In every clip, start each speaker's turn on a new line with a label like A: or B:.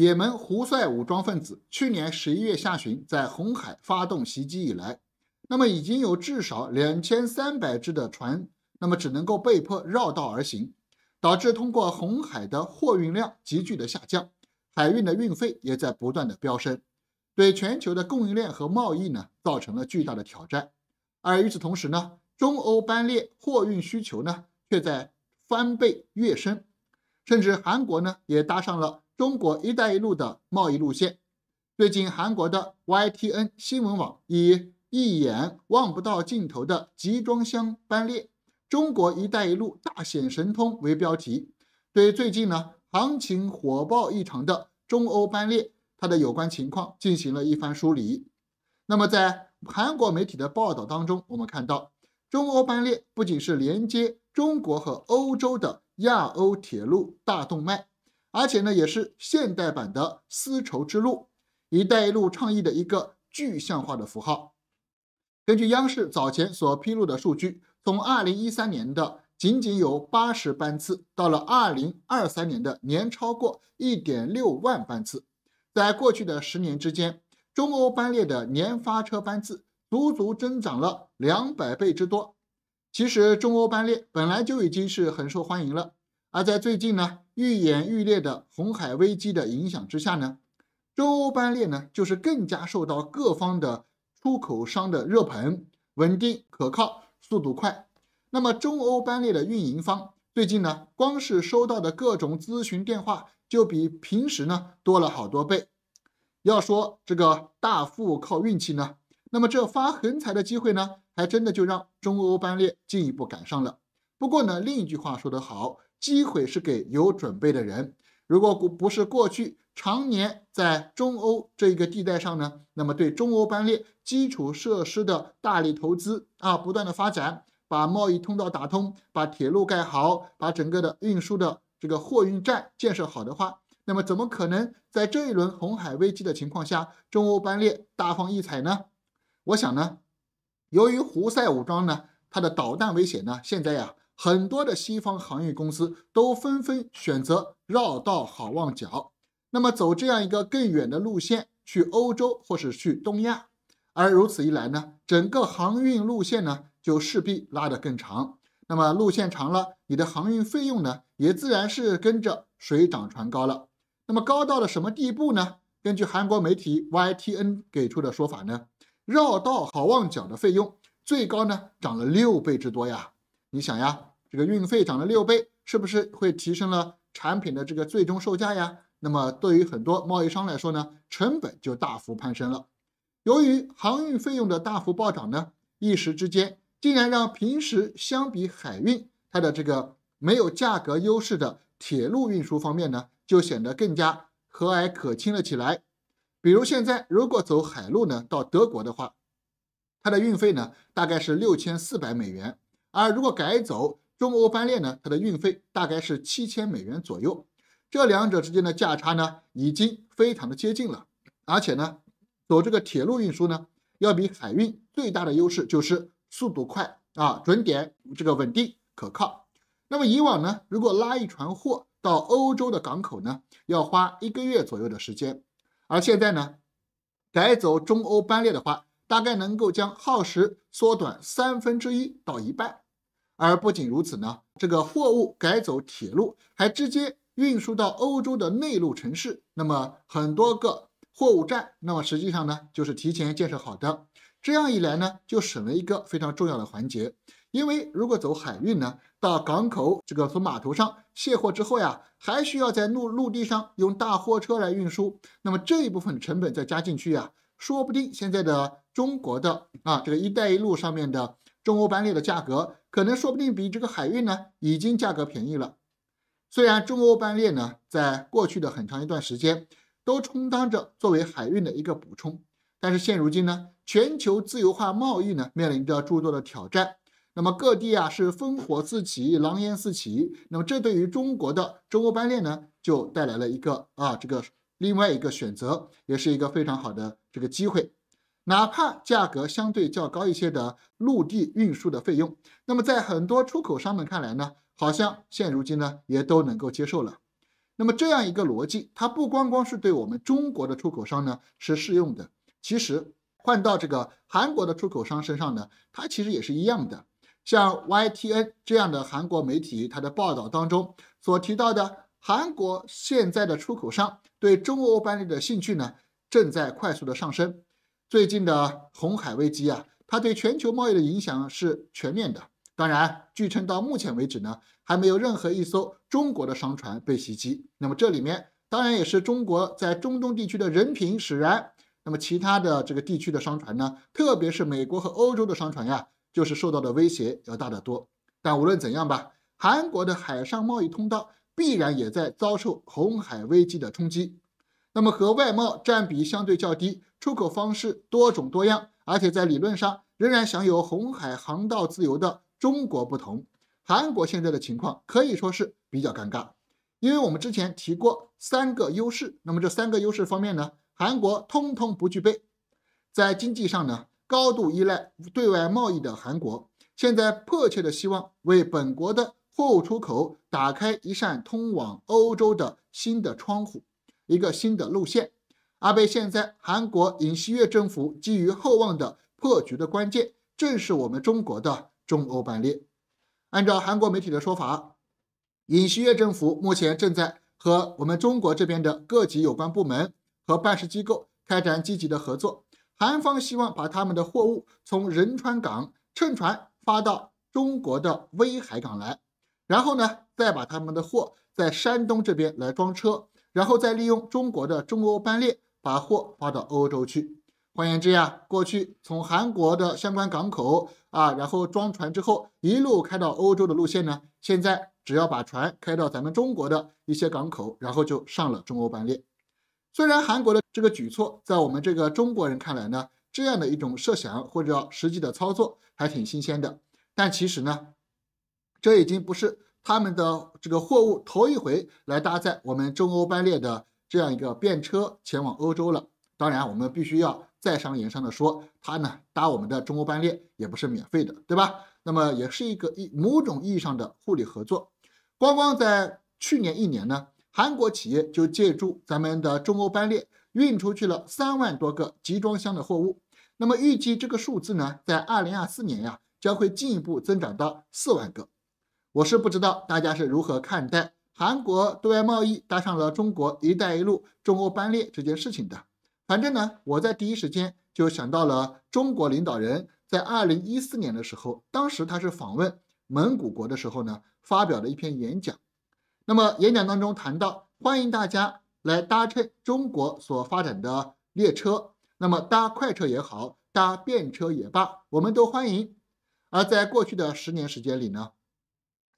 A: 也门胡塞武装分子去年十一月下旬在红海发动袭击以来，那么已经有至少两千三百只的船，那么只能够被迫绕道而行，导致通过红海的货运量急剧的下降，海运的运费也在不断的飙升，对全球的供应链和贸易呢造成了巨大的挑战。而与此同时呢，中欧班列货运需求呢却在翻倍跃升，甚至韩国呢也搭上了。中国“一带一路”的贸易路线，最近韩国的 YTN 新闻网以“一眼望不到尽头的集装箱班列，中国‘一带一路’大显神通”为标题，对最近呢行情火爆异常的中欧班列，它的有关情况进行了一番梳理。那么，在韩国媒体的报道当中，我们看到，中欧班列不仅是连接中国和欧洲的亚欧铁路大动脉。而且呢，也是现代版的丝绸之路“一带一路”倡议的一个具象化的符号。根据央视早前所披露的数据，从2013年的仅仅有80班次，到了2023年的年超过1.6万班次。在过去的十年之间，中欧班列的年发车班次足足增长了两百倍之多。其实，中欧班列本来就已经是很受欢迎了。而在最近呢，愈演愈烈的红海危机的影响之下呢，中欧班列呢就是更加受到各方的出口商的热捧，稳定可靠，速度快。那么中欧班列的运营方最近呢，光是收到的各种咨询电话就比平时呢多了好多倍。要说这个大富靠运气呢，那么这发横财的机会呢，还真的就让中欧班列进一步赶上了。不过呢，另一句话说得好。机会是给有准备的人。如果不不是过去常年在中欧这一个地带上呢，那么对中欧班列基础设施的大力投资啊，不断的发展，把贸易通道打通，把铁路盖好，把整个的运输的这个货运站建设好的话，那么怎么可能在这一轮红海危机的情况下，中欧班列大放异彩呢？我想呢，由于胡塞武装呢，它的导弹威胁呢，现在呀。很多的西方航运公司都纷纷选择绕道好望角，那么走这样一个更远的路线去欧洲或是去东亚，而如此一来呢，整个航运路线呢就势必拉得更长。那么路线长了，你的航运费用呢也自然是跟着水涨船高了。那么高到了什么地步呢？根据韩国媒体 YTN 给出的说法呢，绕道好望角的费用最高呢涨了六倍之多呀！你想呀？这个运费涨了六倍，是不是会提升了产品的这个最终售价呀？那么对于很多贸易商来说呢，成本就大幅攀升了。由于航运费用的大幅暴涨呢，一时之间竟然让平时相比海运它的这个没有价格优势的铁路运输方面呢，就显得更加和蔼可亲了起来。比如现在如果走海路呢，到德国的话，它的运费呢大概是六千四百美元，而如果改走中欧班列呢，它的运费大概是七千美元左右，这两者之间的价差呢已经非常的接近了。而且呢，走这个铁路运输呢，要比海运最大的优势就是速度快啊，准点，这个稳定可靠。那么以往呢，如果拉一船货到欧洲的港口呢，要花一个月左右的时间，而现在呢，改走中欧班列的话，大概能够将耗时缩短三分之一到一半。而不仅如此呢，这个货物改走铁路，还直接运输到欧洲的内陆城市。那么很多个货物站，那么实际上呢，就是提前建设好的。这样一来呢，就省了一个非常重要的环节。因为如果走海运呢，到港口这个从码头上卸货之后呀，还需要在陆陆地上用大货车来运输。那么这一部分成本再加进去呀，说不定现在的中国的啊这个“一带一路”上面的中欧班列的价格。可能说不定比这个海运呢已经价格便宜了。虽然中欧班列呢在过去的很长一段时间都充当着作为海运的一个补充，但是现如今呢，全球自由化贸易呢面临着诸多的挑战。那么各地啊是烽火四起，狼烟四起。那么这对于中国的中欧班列呢就带来了一个啊这个另外一个选择，也是一个非常好的这个机会。哪怕价格相对较高一些的陆地运输的费用，那么在很多出口商们看来呢，好像现如今呢也都能够接受了。那么这样一个逻辑，它不光光是对我们中国的出口商呢是适用的，其实换到这个韩国的出口商身上呢，它其实也是一样的。像 YTN 这样的韩国媒体，它的报道当中所提到的，韩国现在的出口商对中欧班列的兴趣呢正在快速的上升。最近的红海危机啊，它对全球贸易的影响是全面的。当然，据称到目前为止呢，还没有任何一艘中国的商船被袭击。那么这里面当然也是中国在中东地区的人品使然。那么其他的这个地区的商船呢，特别是美国和欧洲的商船呀，就是受到的威胁要大得多。但无论怎样吧，韩国的海上贸易通道必然也在遭受红海危机的冲击。那么和外贸占比相对较低。出口方式多种多样，而且在理论上仍然享有红海航道自由的中国不同，韩国现在的情况可以说是比较尴尬。因为我们之前提过三个优势，那么这三个优势方面呢，韩国通通不具备。在经济上呢，高度依赖对外贸易的韩国，现在迫切的希望为本国的货物出口打开一扇通往欧洲的新的窗户，一个新的路线。安倍现在，韩国尹锡悦政府寄予厚望的破局的关键，正是我们中国的中欧班列。按照韩国媒体的说法，尹锡悦政府目前正在和我们中国这边的各级有关部门和办事机构开展积极的合作。韩方希望把他们的货物从仁川港乘船发到中国的威海港来，然后呢，再把他们的货在山东这边来装车，然后再利用中国的中欧班列。把货发到欧洲去。换言之呀，过去从韩国的相关港口啊，然后装船之后，一路开到欧洲的路线呢，现在只要把船开到咱们中国的一些港口，然后就上了中欧班列。虽然韩国的这个举措在我们这个中国人看来呢，这样的一种设想或者实际的操作还挺新鲜的，但其实呢，这已经不是他们的这个货物头一回来搭载我们中欧班列的。这样一个便车前往欧洲了，当然我们必须要再商言商的说，他呢搭我们的中欧班列也不是免费的，对吧？那么也是一个一某种意义上的互利合作。光光在去年一年呢，韩国企业就借助咱们的中欧班列运出去了三万多个集装箱的货物，那么预计这个数字呢，在二零二四年呀，将会进一步增长到四万个。我是不知道大家是如何看待。韩国对外贸易搭上了中国“一带一路”中欧班列这件事情的，反正呢，我在第一时间就想到了中国领导人，在二零一四年的时候，当时他是访问蒙古国的时候呢，发表的一篇演讲。那么演讲当中谈到，欢迎大家来搭乘中国所发展的列车，那么搭快车也好，搭便车也罢，我们都欢迎。而在过去的十年时间里呢？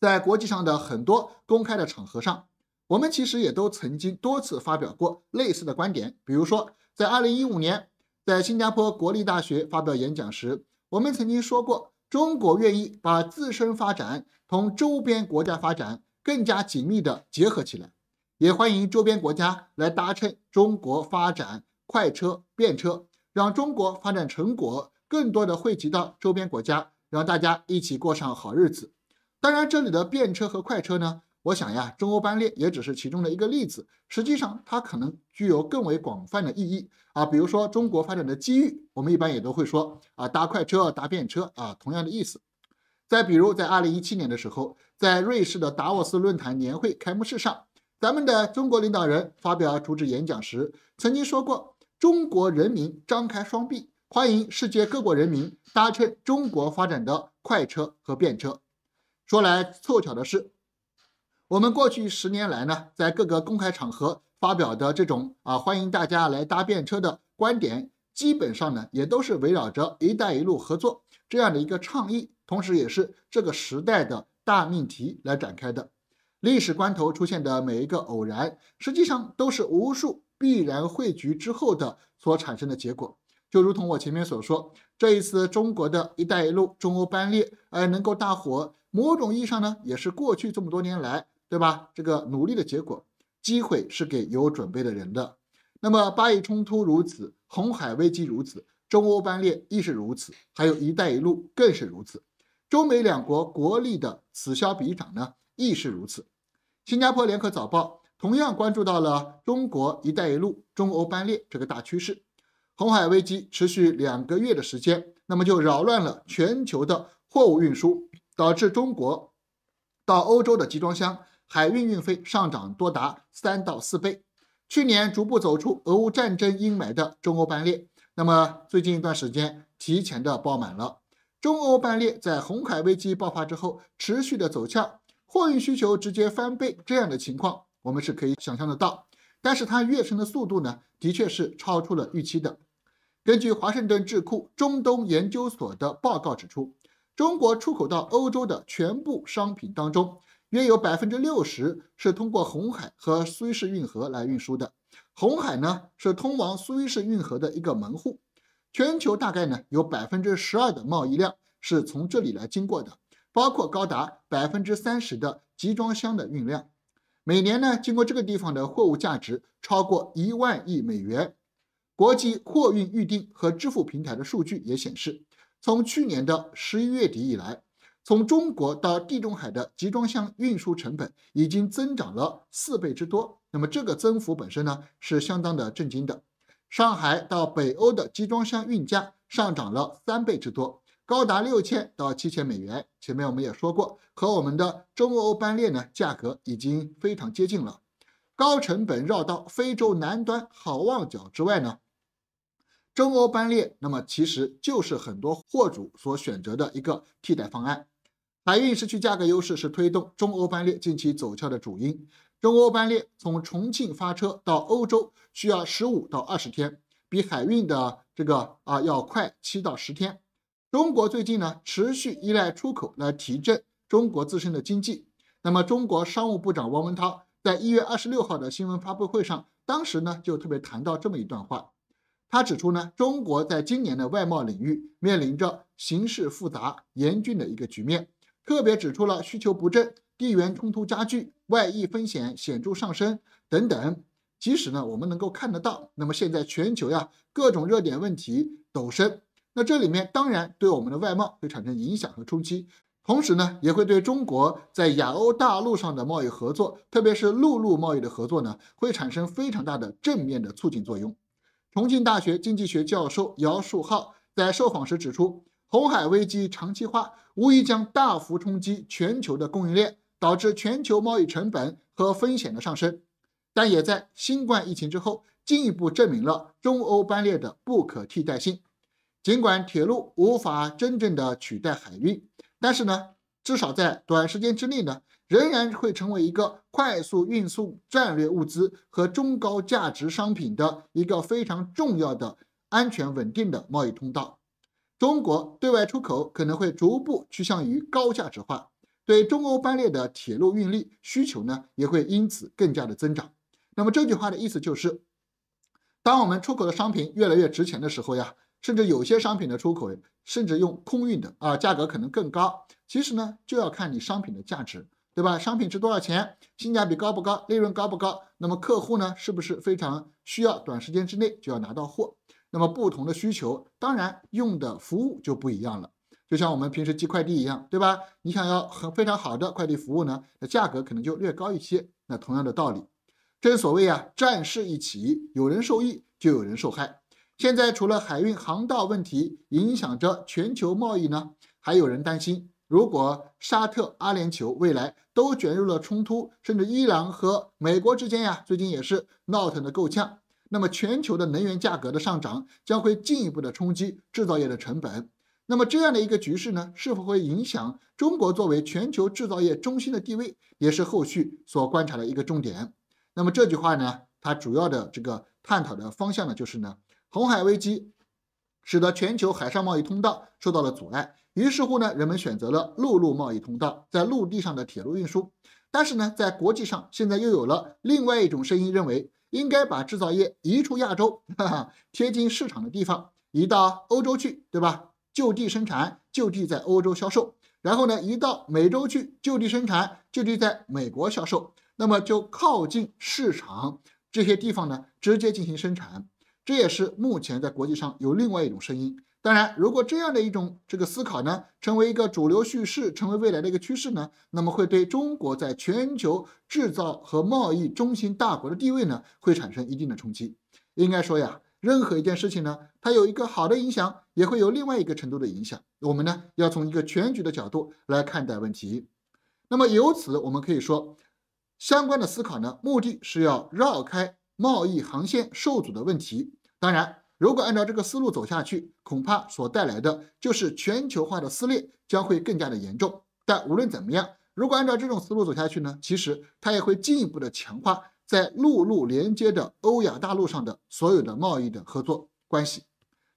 A: 在国际上的很多公开的场合上，我们其实也都曾经多次发表过类似的观点。比如说，在2015年，在新加坡国立大学发表演讲时，我们曾经说过，中国愿意把自身发展同周边国家发展更加紧密的结合起来，也欢迎周边国家来搭乘中国发展快车、便车，让中国发展成果更多的惠及到周边国家，让大家一起过上好日子。当然，这里的“便车”和“快车”呢，我想呀，中欧班列也只是其中的一个例子。实际上，它可能具有更为广泛的意义啊。比如说，中国发展的机遇，我们一般也都会说啊，搭快车、搭便车啊，同样的意思。再比如，在二零一七年的时候，在瑞士的达沃斯论坛年会开幕式上，咱们的中国领导人发表主旨演讲时，曾经说过：“中国人民张开双臂，欢迎世界各国人民搭乘中国发展的快车和便车。”说来凑巧的是，我们过去十年来呢，在各个公开场合发表的这种啊，欢迎大家来搭便车的观点，基本上呢，也都是围绕着“一带一路”合作这样的一个倡议，同时也是这个时代的大命题来展开的。历史关头出现的每一个偶然，实际上都是无数必然汇聚之后的所产生的结果。就如同我前面所说，这一次中国的一带一路中欧班列，呃，能够大火。某种意义上呢，也是过去这么多年来，对吧？这个努力的结果，机会是给有准备的人的。那么，巴以冲突如此，红海危机如此，中欧班列亦是如此，还有“一带一路”更是如此。中美两国国力的此消彼长呢，亦是如此。新加坡联合早报同样关注到了中国“一带一路”中欧班列这个大趋势。红海危机持续两个月的时间，那么就扰乱了全球的货物运输。导致中国到欧洲的集装箱海运运费上涨多达三到四倍。去年逐步走出俄乌战争阴霾的中欧班列，那么最近一段时间提前的爆满了。中欧班列在红海危机爆发之后持续的走俏，货运需求直接翻倍，这样的情况我们是可以想象得到。但是它跃升的速度呢，的确是超出了预期的。根据华盛顿智库中东研究所的报告指出。中国出口到欧洲的全部商品当中，约有百分之六十是通过红海和苏伊士运河来运输的。红海呢是通往苏伊士运河的一个门户，全球大概呢有百分之十二的贸易量是从这里来经过的，包括高达百分之三十的集装箱的运量。每年呢经过这个地方的货物价值超过一万亿美元。国际货运预订和支付平台的数据也显示。从去年的十一月底以来，从中国到地中海的集装箱运输成本已经增长了四倍之多。那么这个增幅本身呢是相当的震惊的。上海到北欧的集装箱运价上涨了三倍之多，高达六千到七千美元。前面我们也说过，和我们的中欧班列呢价格已经非常接近了。高成本绕道非洲南端好望角之外呢？中欧班列，那么其实就是很多货主所选择的一个替代方案。海运失去价格优势是推动中欧班列近期走俏的主因。中欧班列从重庆发车到欧洲需要十五到二十天，比海运的这个啊要快七到十天。中国最近呢持续依赖出口来提振中国自身的经济。那么中国商务部长汪文涛在一月二十六号的新闻发布会上，当时呢就特别谈到这么一段话。他指出呢，中国在今年的外贸领域面临着形势复杂严峻的一个局面，特别指出了需求不振、地缘冲突加剧、外溢风险显著上升等等。即使呢，我们能够看得到，那么现在全球呀各种热点问题陡升，那这里面当然对我们的外贸会产生影响和冲击，同时呢，也会对中国在亚欧大陆上的贸易合作，特别是陆路贸易的合作呢，会产生非常大的正面的促进作用。重庆大学经济学教授姚树浩在受访时指出，红海危机长期化无疑将大幅冲击全球的供应链，导致全球贸易成本和风险的上升。但也在新冠疫情之后，进一步证明了中欧班列的不可替代性。尽管铁路无法真正的取代海运，但是呢，至少在短时间之内呢。仍然会成为一个快速运送战略物资和中高价值商品的一个非常重要的安全稳定的贸易通道。中国对外出口可能会逐步趋向于高价值化，对中欧班列的铁路运力需求呢也会因此更加的增长。那么这句话的意思就是，当我们出口的商品越来越值钱的时候呀，甚至有些商品的出口甚至用空运的啊，价格可能更高。其实呢，就要看你商品的价值。对吧？商品值多少钱？性价比高不高？利润高不高？那么客户呢？是不是非常需要短时间之内就要拿到货？那么不同的需求，当然用的服务就不一样了。就像我们平时寄快递一样，对吧？你想要很非常好的快递服务呢，那价格可能就略高一些。那同样的道理，正所谓啊，战事一起，有人受益，就有人受害。现在除了海运航道问题影响着全球贸易呢，还有人担心。如果沙特、阿联酋未来都卷入了冲突，甚至伊朗和美国之间呀，最近也是闹腾的够呛。那么全球的能源价格的上涨将会进一步的冲击制造业的成本。那么这样的一个局势呢，是否会影响中国作为全球制造业中心的地位，也是后续所观察的一个重点。那么这句话呢，它主要的这个探讨的方向呢，就是呢，红海危机使得全球海上贸易通道受到了阻碍。于是乎呢，人们选择了陆路贸易通道，在陆地上的铁路运输。但是呢，在国际上，现在又有了另外一种声音，认为应该把制造业移出亚洲，哈哈，贴近市场的地方，移到欧洲去，对吧？就地生产，就地在欧洲销售。然后呢，移到美洲去，就地生产，就地在美国销售。那么就靠近市场这些地方呢，直接进行生产。这也是目前在国际上有另外一种声音。当然，如果这样的一种这个思考呢，成为一个主流叙事，成为未来的一个趋势呢，那么会对中国在全球制造和贸易中心大国的地位呢，会产生一定的冲击。应该说呀，任何一件事情呢，它有一个好的影响，也会有另外一个程度的影响。我们呢，要从一个全局的角度来看待问题。那么由此，我们可以说，相关的思考呢，目的是要绕开贸易航线受阻的问题。当然。如果按照这个思路走下去，恐怕所带来的就是全球化的撕裂将会更加的严重。但无论怎么样，如果按照这种思路走下去呢，其实它也会进一步的强化在陆路连接的欧亚大陆上的所有的贸易的合作关系。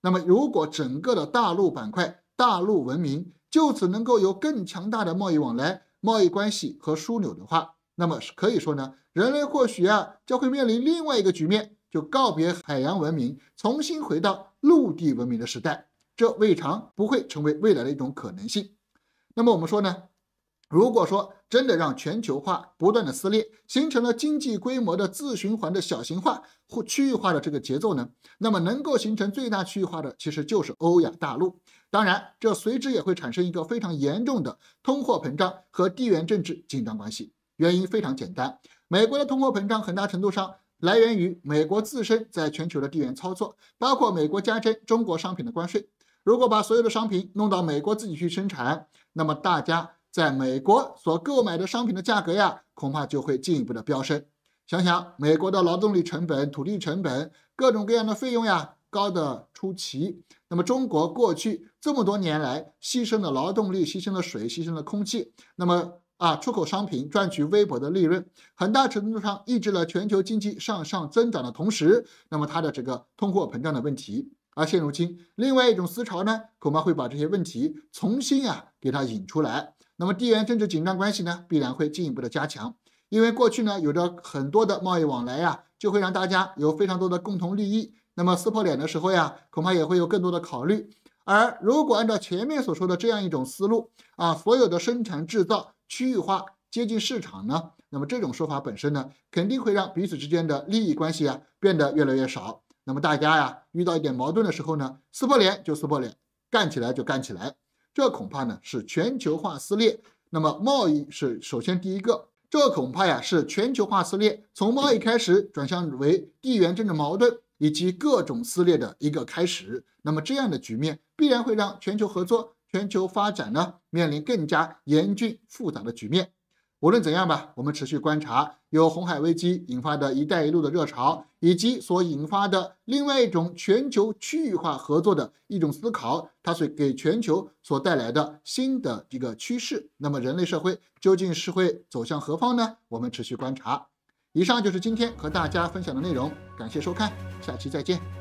A: 那么，如果整个的大陆板块、大陆文明就此能够有更强大的贸易往来、贸易关系和枢纽的话，那么可以说呢，人类或许啊将会面临另外一个局面。就告别海洋文明，重新回到陆地文明的时代，这未尝不会成为未来的一种可能性。那么我们说呢？如果说真的让全球化不断的撕裂，形成了经济规模的自循环的小型化或区域化的这个节奏呢？那么能够形成最大区域化的，其实就是欧亚大陆。当然，这随之也会产生一个非常严重的通货膨胀和地缘政治紧张关系。原因非常简单，美国的通货膨胀很大程度上。来源于美国自身在全球的地缘操作，包括美国加征中国商品的关税。如果把所有的商品弄到美国自己去生产，那么大家在美国所购买的商品的价格呀，恐怕就会进一步的飙升。想想美国的劳动力成本、土地成本、各种各样的费用呀，高的出奇。那么中国过去这么多年来牺牲了劳动力、牺牲了水、牺牲了空气，那么。啊，出口商品赚取微薄的利润，很大程度上抑制了全球经济向上增长的同时，那么它的这个通货膨胀的问题。而现如今，另外一种思潮呢，恐怕会把这些问题重新啊给它引出来。那么地缘政治紧张关系呢，必然会进一步的加强，因为过去呢有着很多的贸易往来呀，就会让大家有非常多的共同利益。那么撕破脸的时候呀，恐怕也会有更多的考虑。而如果按照前面所说的这样一种思路啊，所有的生产制造。区域化接近市场呢？那么这种说法本身呢，肯定会让彼此之间的利益关系啊变得越来越少。那么大家呀遇到一点矛盾的时候呢，撕破脸就撕破脸，干起来就干起来。这恐怕呢是全球化撕裂。那么贸易是首先第一个，这恐怕呀是全球化撕裂，从贸易开始转向为地缘政治矛盾以及各种撕裂的一个开始。那么这样的局面必然会让全球合作。全球发展呢，面临更加严峻复杂的局面。无论怎样吧，我们持续观察由红海危机引发的一带一路的热潮，以及所引发的另外一种全球区域化合作的一种思考，它所给全球所带来的新的一个趋势。那么，人类社会究竟是会走向何方呢？我们持续观察。以上就是今天和大家分享的内容，感谢收看，下期再见。